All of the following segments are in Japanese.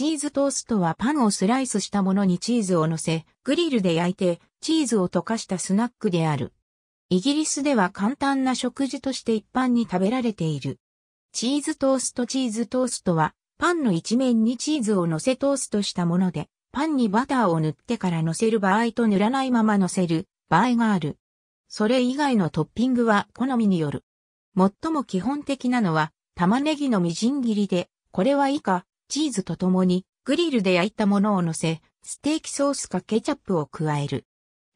チーズトーストはパンをスライスしたものにチーズを乗せ、グリルで焼いて、チーズを溶かしたスナックである。イギリスでは簡単な食事として一般に食べられている。チーズトーストチーズトーストは、パンの一面にチーズを乗せトーストしたもので、パンにバターを塗ってから乗せる場合と塗らないまま乗せる場合がある。それ以外のトッピングは好みによる。最も基本的なのは、玉ねぎのみじん切りで、これは以下、チーズと共にグリルで焼いたものを乗せ、ステーキソースかケチャップを加える。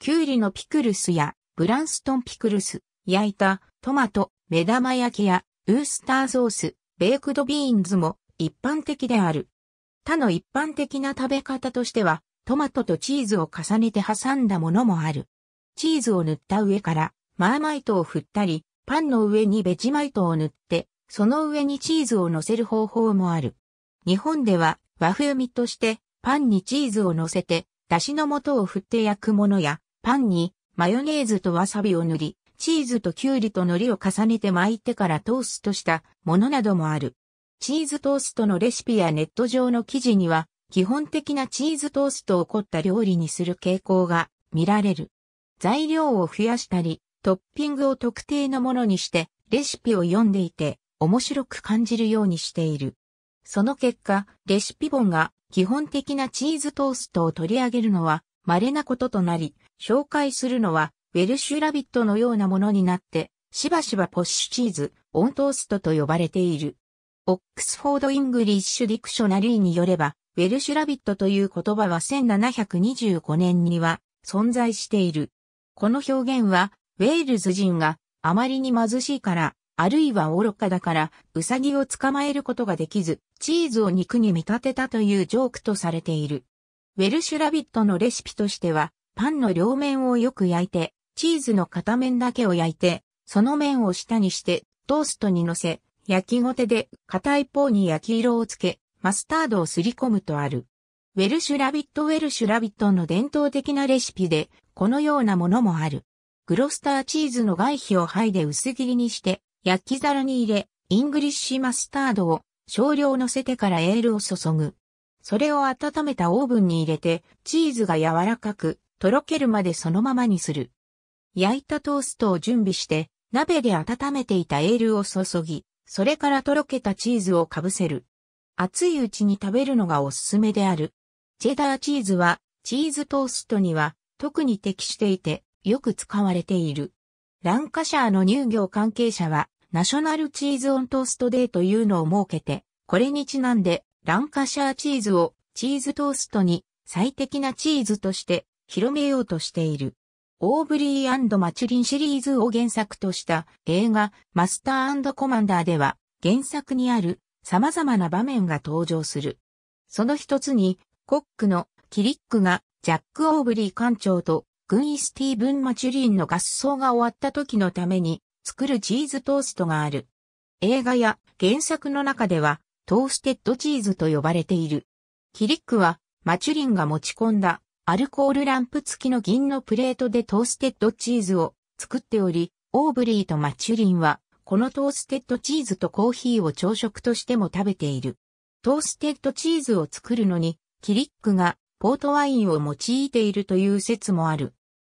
キュウリのピクルスやブランストンピクルス、焼いたトマト、目玉焼きやウースターソース、ベークドビーンズも一般的である。他の一般的な食べ方としては、トマトとチーズを重ねて挟んだものもある。チーズを塗った上から、マーマイトを振ったり、パンの上にベジマイトを塗って、その上にチーズを乗せる方法もある。日本では和風味としてパンにチーズを乗せて、だしの素を振って焼くものや、パンにマヨネーズとわさびを塗り、チーズときゅうりと海苔を重ねて巻いてからトーストしたものなどもある。チーズトーストのレシピやネット上の記事には、基本的なチーズトーストを凝った料理にする傾向が見られる。材料を増やしたり、トッピングを特定のものにして、レシピを読んでいて、面白く感じるようにしている。その結果、レシピ本が基本的なチーズトーストを取り上げるのは稀なこととなり、紹介するのはウェルシュラビットのようなものになって、しばしばポッシュチーズ、オントーストと呼ばれている。オックスフォード・イングリッシュ・ディクショナリーによれば、ウェルシュラビットという言葉は1725年には存在している。この表現は、ウェールズ人があまりに貧しいから、あるいは愚かだから、ウサギを捕まえることができず、チーズを肉に見立てたというジョークとされている。ウェルシュラビットのレシピとしては、パンの両面をよく焼いて、チーズの片面だけを焼いて、その面を下にして、トーストに乗せ、焼きごてで片一方に焼き色をつけ、マスタードをすり込むとある。ウェルシュラビットウェルシュラビットの伝統的なレシピで、このようなものもある。グロスターチーズの外皮を剥いで薄切りにして、焼き皿に入れ、イングリッシュマスタードを少量乗せてからエールを注ぐ。それを温めたオーブンに入れて、チーズが柔らかく、とろけるまでそのままにする。焼いたトーストを準備して、鍋で温めていたエールを注ぎ、それからとろけたチーズをかぶせる。熱いうちに食べるのがおすすめである。チェダーチーズは、チーズトーストには特に適していて、よく使われている。ランカシャーの乳業関係者は、ナショナルチーズオントーストデーというのを設けて、これにちなんで、ランカシャーチーズをチーズトーストに最適なチーズとして広めようとしている。オーブリーマチュリンシリーズを原作とした映画マスターコマンダーでは原作にある様々な場面が登場する。その一つにコックのキリックがジャック・オーブリー艦長と軍医スティーブン・マチュリンの合奏が終わった時のために作るチーズトーストがある。映画や原作の中ではトーステッドチーズと呼ばれている。キリックはマチュリンが持ち込んだアルコールランプ付きの銀のプレートでトーステッドチーズを作っており、オーブリーとマチュリンはこのトーステッドチーズとコーヒーを朝食としても食べている。トーステッドチーズを作るのにキリックがポートワインを用いているという説もある。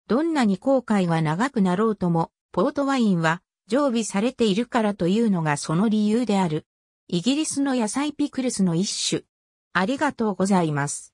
どんなに後悔は長くなろうとも、ポートワインは常備されているからというのがその理由である。イギリスの野菜ピクルスの一種。ありがとうございます。